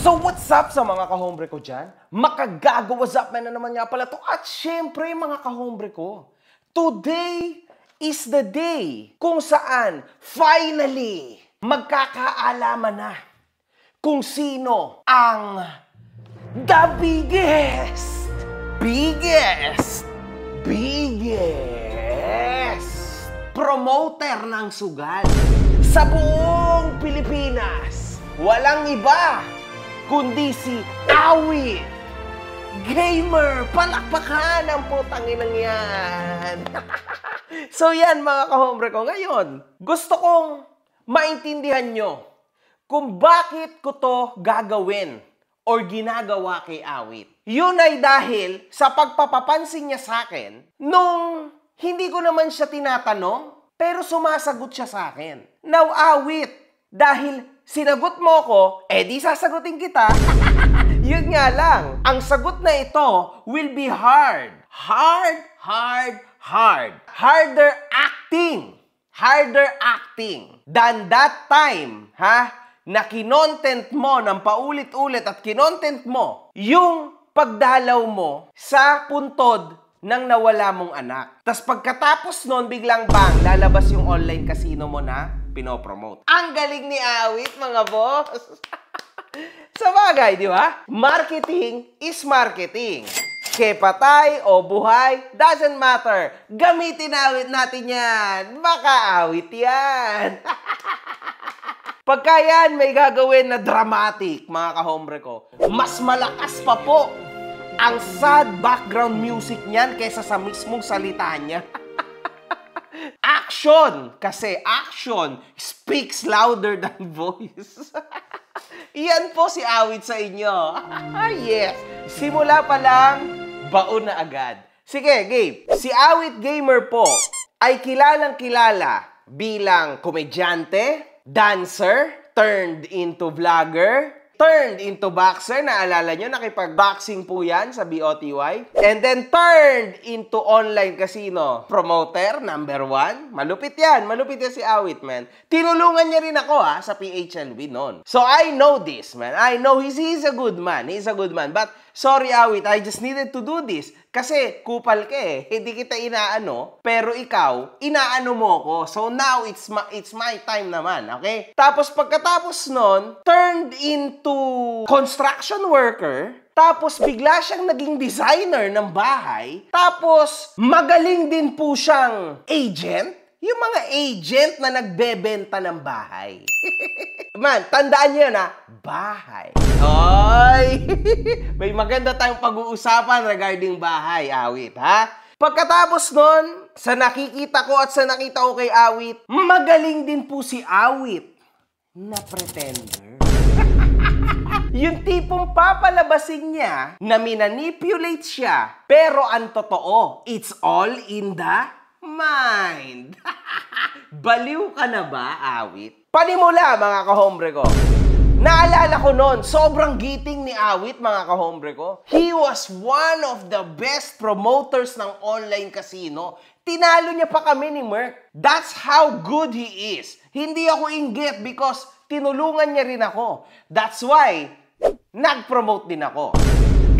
So what's up sa mga kahombre ko dyan? Makagago, what's up man na naman nga pala to. At syempre mga kahombre ko, today is the day kung saan finally magkakaalaman na kung sino ang the biggest, biggest, biggest promoter ng sugal sa buong Pilipinas. Walang iba kundi si Awit. Gamer! Palakpakan ang putanginang yan! so yan mga kahombre ko. Ngayon, gusto kong maintindihan nyo kung bakit ko to gagawin or ginagawa kay Awit. Yun ay dahil sa pagpapapansin niya sa akin nung hindi ko naman siya tinatanong pero sumasagot siya sa akin. Now, Awit, dahil sinagot mo ko, eh, di sasagutin kita. Yun nga lang, ang sagot na ito will be hard. Hard, hard, hard. Harder acting. Harder acting than that time, ha? Na kinontent mo ng paulit-ulit at kinontent mo yung pagdalaw mo sa puntod ng nawala mong anak. Tapos pagkatapos nun, biglang bang, lalabas yung online casino mo na pinopromote. Ang galing ni Awit, mga boss! Sa bagay, di ba? Marketing is marketing. Kepatay o buhay, doesn't matter. Gamitin awit natin yan. Makaawit yan. Pagka yan, may gagawin na dramatic, mga kahombre ko. Mas malakas pa po ang sad background music niyan kaysa sa mismong salita niya. action. Kasi action speaks louder than voice. Iyan po si Awit sa inyo. Ah, yes! Simula pa lang, baon na agad. Sige, game. Si Awit Gamer po ay kilalang kilala bilang komedyante, dancer, turned into vlogger, turned into boxer. Naalala nyo, nakipag-boxing po yan sa BOTY. And then turned into online casino. Promoter, number one. Malupit yan. Malupit yan si Awit, man. Tinulungan niya rin ako ha, ah, sa PHLB noon. So I know this, man. I know he's, he's a good man. He's a good man. But sorry awit, I just needed to do this. Kasi kupal ka eh, hindi kita inaano, pero ikaw, inaano mo ko. So now it's my, it's my time naman, okay? Tapos pagkatapos nun, turned into construction worker, tapos bigla siyang naging designer ng bahay. Tapos magaling din po siyang agent yung mga agent na nagbebenta ng bahay. Man, tandaan niyo na, bahay. Hoy! May maganda tayong pag-uusapan regarding bahay, awit, ha? Pagkatapos nun, sa nakikita ko at sa nakita ko kay Awit, magaling din po si Awit na pretender. Yung tipong papalabasin niya na minanipulate siya, pero ang totoo, it's all in the mind. Baliw ka na ba, awit? Panimula, mga kahombre ko. Naalala ko noon, sobrang giting ni Awit mga kahombre ko. He was one of the best promoters ng online casino. Tinalo niya pa kami ni Merck. That's how good he is. Hindi ako inggit because tinulungan niya rin ako. That's why, nag-promote din ako.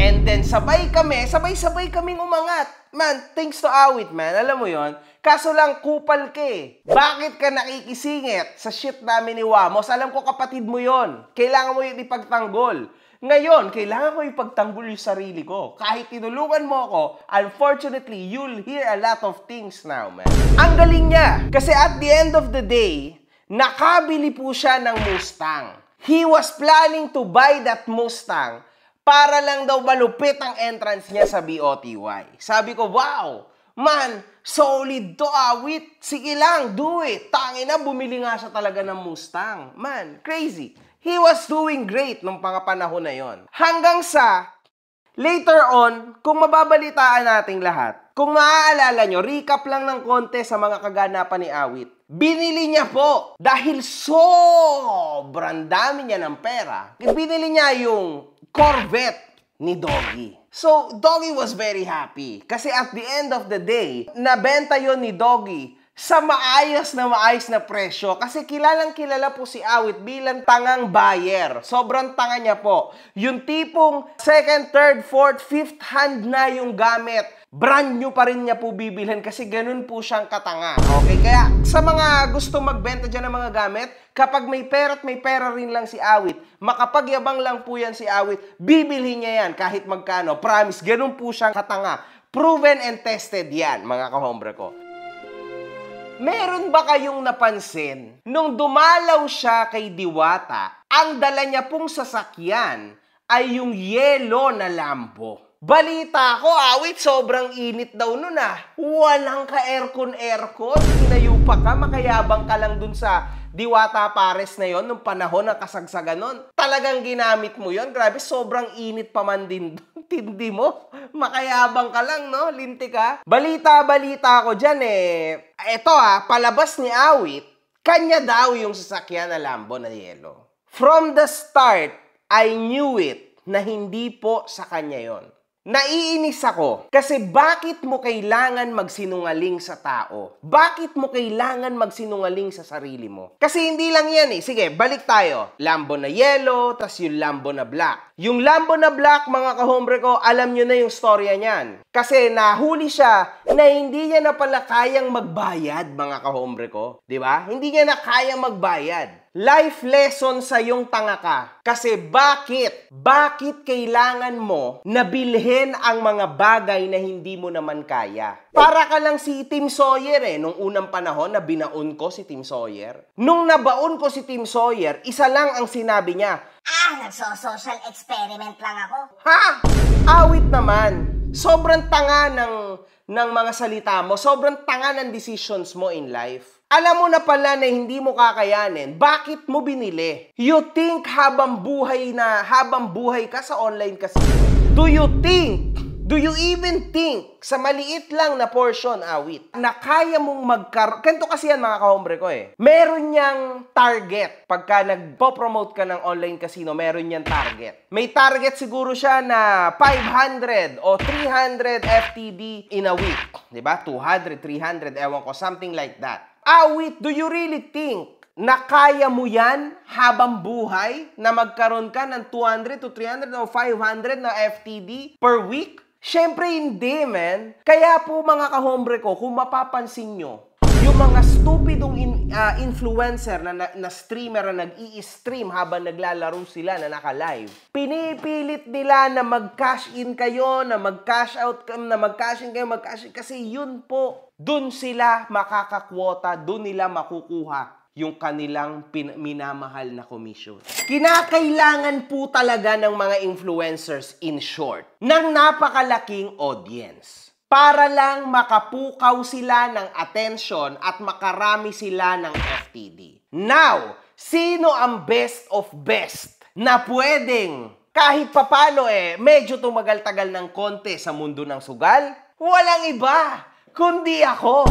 And then sabay kami, sabay-sabay kaming umangat. Man, thanks to awit man, alam mo yon. Kaso lang kupal ka eh. Bakit ka nakikisingit sa shit namin ni Wamos? Alam ko kapatid mo yon. Kailangan mo yung ipagtanggol. Ngayon, kailangan ko ipagtanggol yung sarili ko. Kahit tinulungan mo ako, unfortunately, you'll hear a lot of things now, man. Ang galing niya! Kasi at the end of the day, nakabili po siya ng Mustang. He was planning to buy that Mustang para lang daw malupit ang entrance niya sa BOTY. Sabi ko, wow! Man, solid to awit. Ah, Sige lang, do it. Tangin na, bumili nga siya talaga ng Mustang. Man, crazy. He was doing great nung pangapanahon na yon. Hanggang sa, later on, kung mababalitaan nating lahat, kung maaalala nyo, recap lang ng konti sa mga kaganapan ni Awit binili niya po dahil sobrang dami niya ng pera. Binili niya yung Corvette ni Doggy. So, Doggy was very happy. Kasi at the end of the day, nabenta yon ni Doggy sa maayos na maayos na presyo. Kasi kilalang kilala po si Awit bilang tangang buyer. Sobrang tanga niya po. Yung tipong second, third, fourth, fifth hand na yung gamit brand new pa rin niya po bibilhin kasi ganun po siyang katanga. Okay, kaya sa mga gusto magbenta dyan ng mga gamit, kapag may pera at may pera rin lang si Awit, makapagyabang lang po yan si Awit, bibilhin niya yan kahit magkano. Promise, ganun po siyang katanga. Proven and tested yan, mga kahombre ko. Meron ba kayong napansin, nung dumalaw siya kay Diwata, ang dala niya pong sasakyan ay yung yelo na lambo. Balita ko, awit, sobrang init daw nun ah. Walang ka-aircon-aircon. pa ka, makayabang ka lang dun sa Diwata Pares na yon nung panahon ng kasagsagan nun. Talagang ginamit mo yon Grabe, sobrang init pa man din dun. Tindi mo. Makayabang ka lang, no? Linti ka. Balita-balita ko dyan eh. Ito ah, palabas ni awit, kanya daw yung sasakyan na Lambo na yelo. From the start, I knew it na hindi po sa kanya yon. Naiinis ako kasi bakit mo kailangan magsinungaling sa tao? Bakit mo kailangan magsinungaling sa sarili mo? Kasi hindi lang yan eh. Sige, balik tayo. Lambo na yellow, tas yung lambo na black. Yung lambo na black, mga kahombre ko, alam nyo na yung storya niyan. Kasi nahuli siya na hindi niya na pala kayang magbayad, mga kahombre ko. ba? Diba? Hindi niya na kayang magbayad life lesson sa yung tanga ka. Kasi bakit? Bakit kailangan mo nabilhin ang mga bagay na hindi mo naman kaya? Para ka lang si Tim Sawyer eh. Nung unang panahon na binaon ko si Tim Sawyer. Nung nabaon ko si Tim Sawyer, isa lang ang sinabi niya. Ah, nagso-social experiment lang ako. Ha? Awit naman. Sobrang tanga ng, ng mga salita mo. Sobrang tanga ng decisions mo in life. Alam mo na pala na hindi mo kakayanin, bakit mo binili? You think habang buhay na, habang buhay ka sa online casino, do you think, do you even think sa maliit lang na portion awit ah, na kaya mong magkaroon, kento kasi yan mga kahombre ko eh, meron niyang target pagka nagpo-promote ka ng online casino, meron niyang target. May target siguro siya na 500 o 300 FTD in a week. ba? Diba? 200, 300, ewan ko, something like that. Awit, ah, do you really think na kaya mo yan habang buhay na magkaroon ka ng 200 to 300 o 500 na FTD per week? Siyempre hindi, man. Kaya po mga kahombre ko, kung mapapansin nyo, yung mga stupidong in uh, influencer na, na, na streamer na nag-i-stream habang naglalaro sila na naka-live. Pinipilit nila na mag-cash in kayo, na mag-cash out, kayo, na mag-cash in kayo, mag-cash in kasi yun po. Doon sila makakakwota, doon nila makukuha yung kanilang pin- minamahal na commission. Kinakailangan po talaga ng mga influencers in short ng napakalaking audience para lang makapukaw sila ng attention at makarami sila ng FTD. Now, sino ang best of best na pwedeng kahit papano eh, medyo tumagal-tagal ng konti sa mundo ng sugal? Walang iba, kundi ako.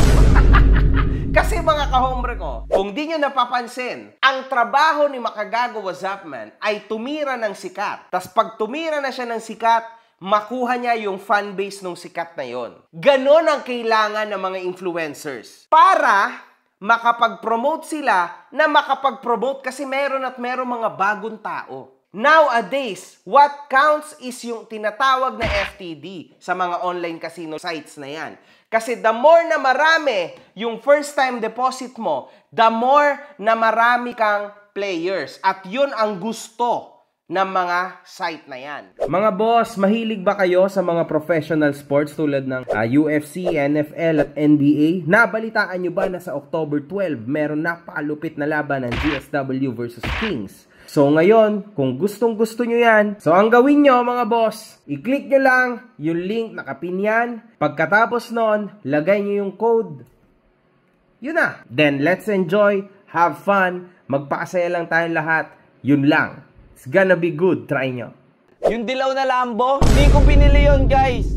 Kasi mga kahombre ko, kung di nyo napapansin, ang trabaho ni Makagago Wazapman ay tumira ng sikat. Tapos pag tumira na siya ng sikat, makuha niya yung fan base nung sikat na yon. Ganon ang kailangan ng mga influencers. Para makapag-promote sila na makapag-promote kasi meron at meron mga bagong tao. Nowadays, what counts is yung tinatawag na FTD sa mga online casino sites na yan. Kasi the more na marami yung first time deposit mo, the more na marami kang players. At yun ang gusto ng mga site na yan. Mga boss, mahilig ba kayo sa mga professional sports tulad ng uh, ah, UFC, NFL at NBA? Nabalitaan nyo ba na sa October 12 meron napakalupit na laban ng GSW versus Kings? So ngayon, kung gustong gusto nyo yan, so ang gawin nyo mga boss, i-click nyo lang yung link na kapinyan. Pagkatapos nun, lagay nyo yung code. Yun na. Then let's enjoy, have fun, magpakasaya lang tayong lahat. Yun lang. It's gonna be good. Try nyo. Yung dilaw na Lambo, hindi ko binili yon guys.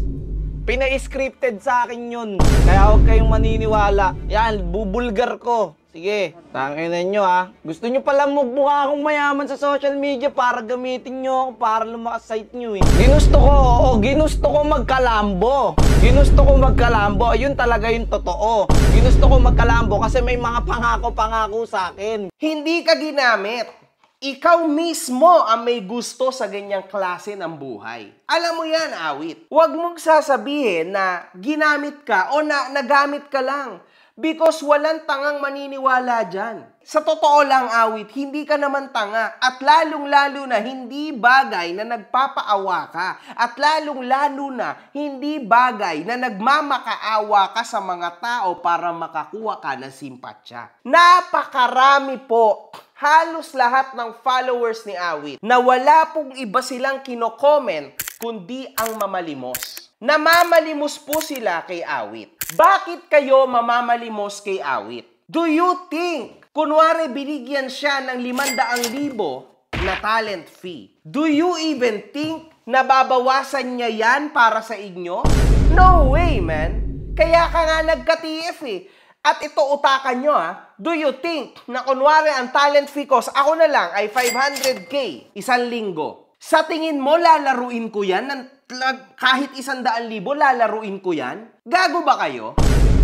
Pina-scripted sa akin yun. Kaya huwag kayong maniniwala. Yan, bubulgar ko. Sige, tanginan nyo ha. Ah. Gusto nyo pala magmukha akong mayaman sa social media para gamitin nyo ako para lumakas site nyo eh. Ginusto ko, oo, ginusto ko magkalambo. Ginusto ko magkalambo, yun talaga yung totoo. Ginusto ko magkalambo kasi may mga pangako-pangako sa akin. Hindi ka ginamit. Ikaw mismo ang may gusto sa ganyang klase ng buhay. Alam mo yan, awit. Huwag mong sasabihin na ginamit ka o na nagamit ka lang. Because walang tangang maniniwala dyan. Sa totoo lang awit, hindi ka naman tanga at lalong-lalo na hindi bagay na nagpapaawa ka at lalong-lalo na hindi bagay na nagmamakaawa ka sa mga tao para makakuha ka ng simpatya. Napakarami po halos lahat ng followers ni Awit na wala pong iba silang kinokomment kundi ang mamalimos. Namamalimos po sila kay Awit. Bakit kayo mamamalimos kay awit? Do you think, kunwari binigyan siya ng 500,000 na talent fee, do you even think na babawasan niya yan para sa inyo? No way, man! Kaya ka nga nagka-TF eh. At ito utakan nyo ha, ah. do you think na kunwari ang talent fee ko ako na lang ay 500k isang linggo. Sa tingin mo, lalaruin ko yan ng Plag, kahit isang daan libo, lalaruin ko yan? Gago ba kayo?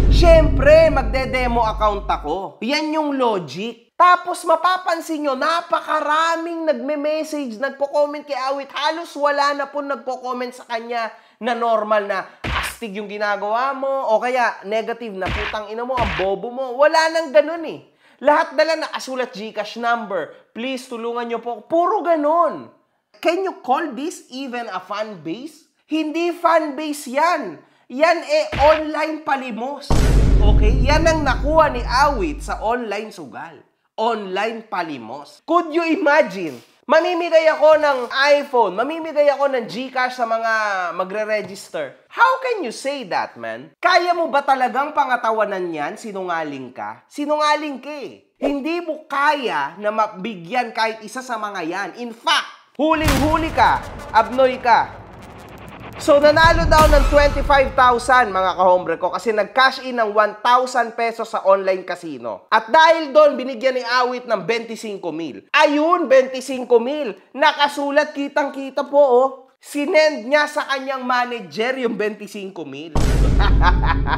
Siyempre, magde-demo account ako. Yan yung logic. Tapos mapapansin nyo, napakaraming nagme-message, nagpo-comment kay Awit. Halos wala na po nagpo-comment sa kanya na normal na astig yung ginagawa mo. O kaya, negative na putang ina mo, ang bobo mo. Wala nang ganun eh. Lahat dala na asulat Gcash number. Please, tulungan nyo po. Puro ganun. Can you call this even a fan base? Hindi fan base yan. Yan e online palimos. Okay? Yan ang nakuha ni Awit sa online sugal. Online palimos. Could you imagine? Mamimigay ako ng iPhone, mamimigay ako ng GCash sa mga magre-register. How can you say that, man? Kaya mo ba talagang pangatawanan yan? Sinungaling ka? Sinungaling ka eh. Hindi mo kaya na mabigyan kahit isa sa mga yan. In fact, Huling-huli ka, abnoy ka. So nanalo daw ng 25,000 mga kahombre ko kasi nag-cash in ng 1,000 pesos sa online casino. At dahil doon, binigyan ni Awit ng 25,000. Ayun, 25,000. Nakasulat kitang-kita po oh. Sinend niya sa kanyang manager yung 25,000.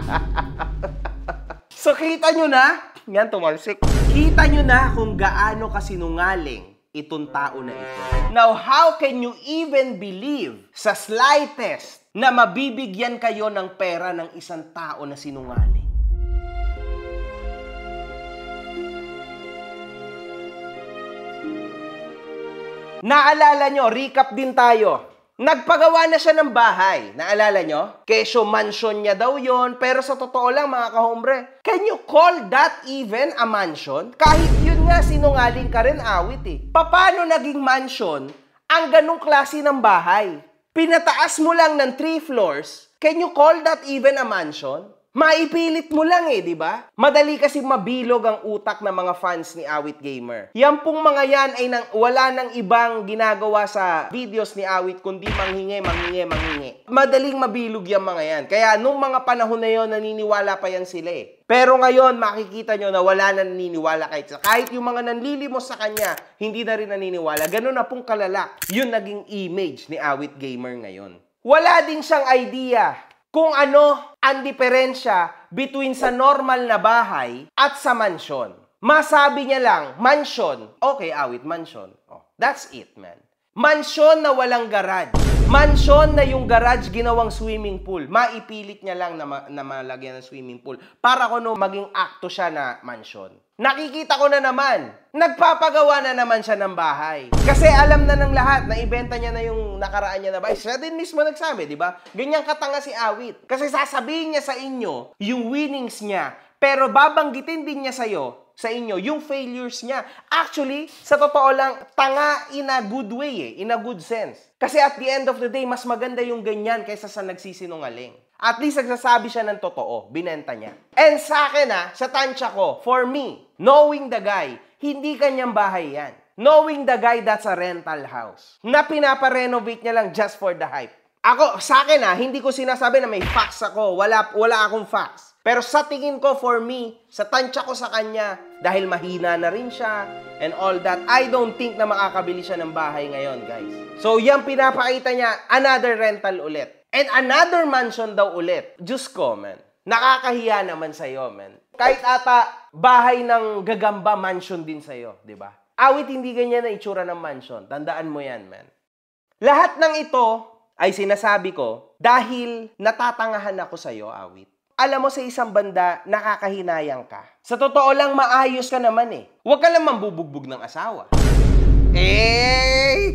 so kita nyo na, yan tumalsik. Kita nyo na kung gaano kasinungaling itong tao na ito. Now, how can you even believe sa slightest na mabibigyan kayo ng pera ng isang tao na sinungaling? Naalala nyo, recap din tayo. Nagpagawa na siya ng bahay. Naalala nyo? Kesyo mansion niya daw yon Pero sa totoo lang mga kahombre, can you call that even a mansion? Kahit yun Sinungaling ka rin awit eh. Paano naging mansion ang ganong klase ng bahay? Pinataas mo lang ng 3 floors, can you call that even a mansion? Maipilit mo lang eh, di ba? Madali kasi mabilog ang utak ng mga fans ni Awit Gamer. Yan pong mga yan ay nang, wala nang ibang ginagawa sa videos ni Awit kundi manghingi, manghingi, manghingi. Madaling mabilog yan mga yan. Kaya nung mga panahon na yon naniniwala pa yan sila eh. Pero ngayon, makikita nyo na wala na naniniwala kahit sa kahit yung mga nanlilimos sa kanya, hindi na rin naniniwala. Ganun na pong kalala. Yun naging image ni Awit Gamer ngayon. Wala din siyang idea kung ano ang diferensya between sa normal na bahay at sa mansyon. Masabi niya lang, mansyon. Okay, awit, mansyon. Oh, that's it, man. Mansyon na walang garage. Mansyon na yung garage ginawang swimming pool. Maipilit niya lang na, ma- na malagyan ng swimming pool. Para ko maging akto siya na mansyon. Nakikita ko na naman, nagpapagawa na naman siya ng bahay. Kasi alam na ng lahat na ibenta niya na yung nakaraan niya na bahay. Siya din mismo nagsabi, di ba? Ganyan katanga si Awit. Kasi sasabihin niya sa inyo yung winnings niya, pero babanggitin din niya sa'yo sa inyo, yung failures niya. Actually, sa totoo lang, tanga in a good way, eh, in a good sense. Kasi at the end of the day, mas maganda yung ganyan kaysa sa nagsisinungaling. At least nagsasabi siya ng totoo, binenta niya. And sa akin ha, ah, sa tansya ko, for me, knowing the guy, hindi kanyang bahay yan. Knowing the guy, that's a rental house. Na pinaparenovate niya lang just for the hype. Ako, sa akin ha, ah, hindi ko sinasabi na may facts ako. Wala, wala akong facts. Pero sa tingin ko for me, sa tansya ko sa kanya, dahil mahina na rin siya and all that, I don't think na makakabili siya ng bahay ngayon, guys. So, yan pinapakita niya, another rental ulit. And another mansion daw ulit. Diyos ko, man. Nakakahiya naman sa'yo, man. Kahit ata, bahay ng gagamba mansion din sa'yo, di ba? Awit hindi ganyan na itsura ng mansion. Tandaan mo yan, man. Lahat ng ito ay sinasabi ko dahil natatangahan ako sa'yo, awit alam mo sa isang banda, nakakahinayang ka. Sa totoo lang, maayos ka naman eh. Huwag ka lang mambubugbog ng asawa. Eh!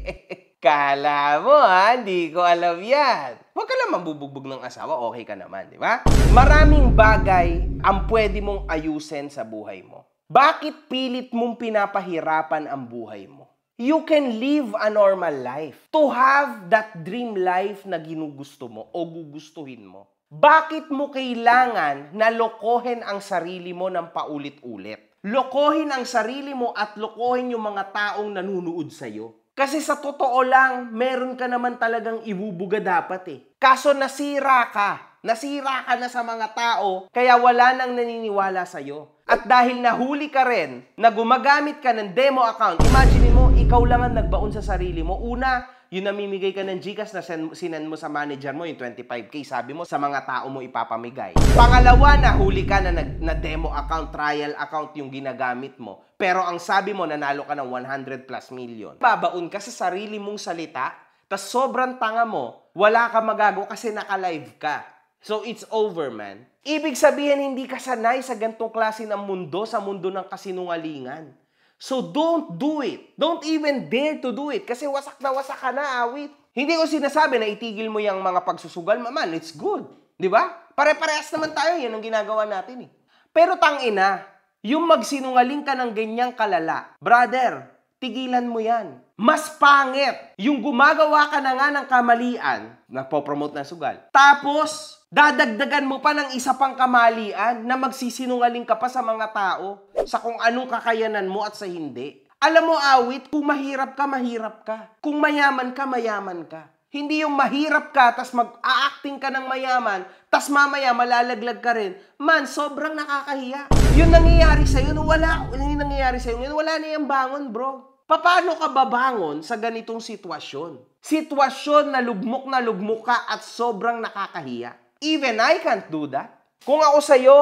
Kala mo ha, hindi ko alam yan. Huwag ka lang mambubugbog ng asawa, okay ka naman, di ba? Maraming bagay ang pwede mong ayusin sa buhay mo. Bakit pilit mong pinapahirapan ang buhay mo? You can live a normal life. To have that dream life na ginugusto mo o gugustuhin mo bakit mo kailangan na lokohin ang sarili mo ng paulit-ulit? Lokohin ang sarili mo at lokohin yung mga taong nanunood iyo. Kasi sa totoo lang, meron ka naman talagang ibubuga dapat eh. Kaso nasira ka. Nasira ka na sa mga tao, kaya wala nang naniniwala sa iyo. At dahil nahuli ka rin na gumagamit ka ng demo account, imagine mo, ikaw lang ang nagbaon sa sarili mo. Una, yung namimigay ka ng Gcash na send, sinend mo sa manager mo, yung 25K, sabi mo, sa mga tao mo ipapamigay. Pangalawa, na huli ka na, nag, na demo account, trial account yung ginagamit mo. Pero ang sabi mo, nanalo ka ng 100 plus million. Babaon ka sa sarili mong salita, tas sobrang tanga mo, wala ka magagawa kasi naka-live ka. So it's over, man. Ibig sabihin, hindi ka sanay sa gantong klase ng mundo, sa mundo ng kasinungalingan. So don't do it. Don't even dare to do it. Kasi wasak na wasak ka na, awit. Hindi ko sinasabi na itigil mo yung mga pagsusugal, maman. It's good. Di ba? Pare-parehas naman tayo. Yan ang ginagawa natin eh. Pero tangina, yung magsinungaling ka ng ganyang kalala, brother, tigilan mo yan. Mas pangit yung gumagawa ka na nga ng kamalian, nagpo-promote ng sugal. Tapos, Dadagdagan mo pa ng isa pang kamalian na magsisinungaling ka pa sa mga tao sa kung anong kakayanan mo at sa hindi. Alam mo awit, kung mahirap ka, mahirap ka. Kung mayaman ka, mayaman ka. Hindi yung mahirap ka, tas mag-aacting ka ng mayaman, tas mamaya malalaglag ka rin. Man, sobrang nakakahiya. Yun nangyayari sa'yo, nung wala, yung nangyayari sa'yo, yun, wala na yung bangon, bro. Paano ka babangon sa ganitong sitwasyon? Sitwasyon na lugmok na lugmok ka at sobrang nakakahiya. Even I can't do that. Kung ako sa'yo,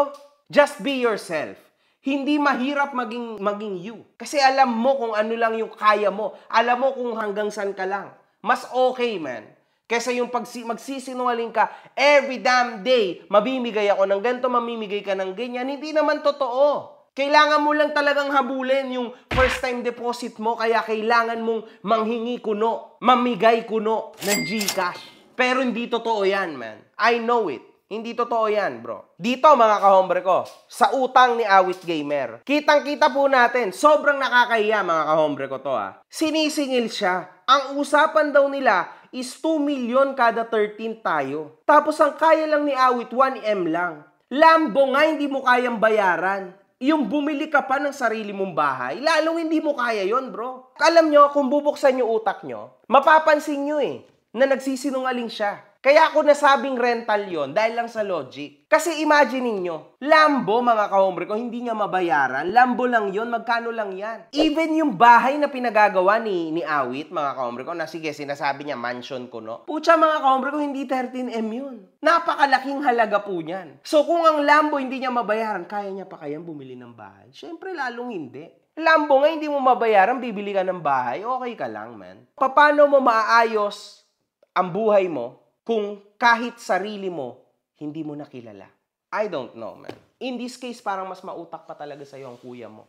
just be yourself. Hindi mahirap maging, maging you. Kasi alam mo kung ano lang yung kaya mo. Alam mo kung hanggang saan ka lang. Mas okay, man. Kesa yung pagsi magsisinungaling ka, every damn day, mabimigay ako ng ganito, mamimigay ka ng ganyan. Hindi naman totoo. Kailangan mo lang talagang habulin yung first time deposit mo kaya kailangan mong manghingi kuno, mamigay kuno ng GCash. Pero hindi totoo yan, man. I know it. Hindi totoo yan, bro. Dito, mga kahombre ko, sa utang ni Awit Gamer, kitang-kita po natin, sobrang nakakahiya, mga kahombre ko to, ah. Sinisingil siya. Ang usapan daw nila is 2 million kada 13 tayo. Tapos ang kaya lang ni Awit, 1M lang. Lambo nga, hindi mo kayang bayaran yung bumili ka pa ng sarili mong bahay, lalong hindi mo kaya yon bro. Alam nyo, kung bubuksan nyo utak nyo, mapapansin nyo eh, na nagsisinungaling siya. Kaya ako nasabing rental yon dahil lang sa logic. Kasi imagine ninyo, Lambo mga kahombre ko, hindi niya mabayaran. Lambo lang yon magkano lang yan. Even yung bahay na pinagagawa ni, ni Awit mga kahombre ko, na sige sinasabi niya mansion ko no. Pucha mga kahombre ko, hindi 13M yun. Napakalaking halaga po niyan. So kung ang Lambo hindi niya mabayaran, kaya niya pa kayang bumili ng bahay? Siyempre lalong hindi. Lambo nga, hindi mo mabayaran, bibili ka ng bahay, okay ka lang, man. Paano mo maaayos ang buhay mo kung kahit sarili mo, hindi mo nakilala. I don't know, man. In this case, parang mas mautak pa talaga sa'yo ang kuya mo.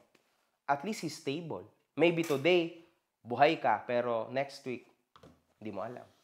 At least he's stable. Maybe today, buhay ka, pero next week, hindi mo alam.